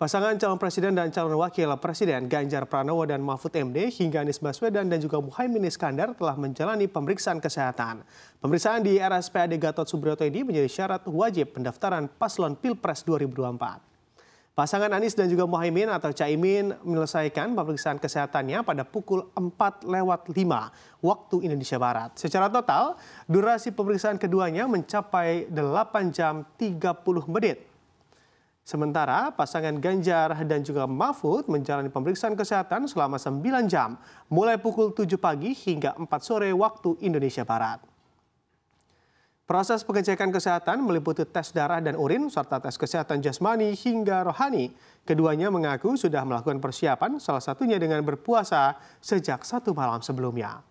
Pasangan calon presiden dan calon wakil presiden Ganjar Pranowo dan Mahfud MD hingga Anies Baswedan dan juga Muhaymin Iskandar telah menjalani pemeriksaan kesehatan. Pemeriksaan di RSPAD Gatot Subroto ini menjadi syarat wajib pendaftaran paslon Pilpres 2024. Pasangan Anies dan juga Muhaymin atau Caimin menyelesaikan pemeriksaan kesehatannya pada pukul 4 lewat 5 waktu Indonesia Barat. Secara total, durasi pemeriksaan keduanya mencapai 8 jam 30 menit. Sementara pasangan Ganjar dan juga Mahfud menjalani pemeriksaan kesehatan selama 9 jam, mulai pukul 7 pagi hingga 4 sore waktu Indonesia Barat. Proses pengecekan kesehatan meliputi tes darah dan urin serta tes kesehatan jasmani hingga rohani. Keduanya mengaku sudah melakukan persiapan salah satunya dengan berpuasa sejak satu malam sebelumnya.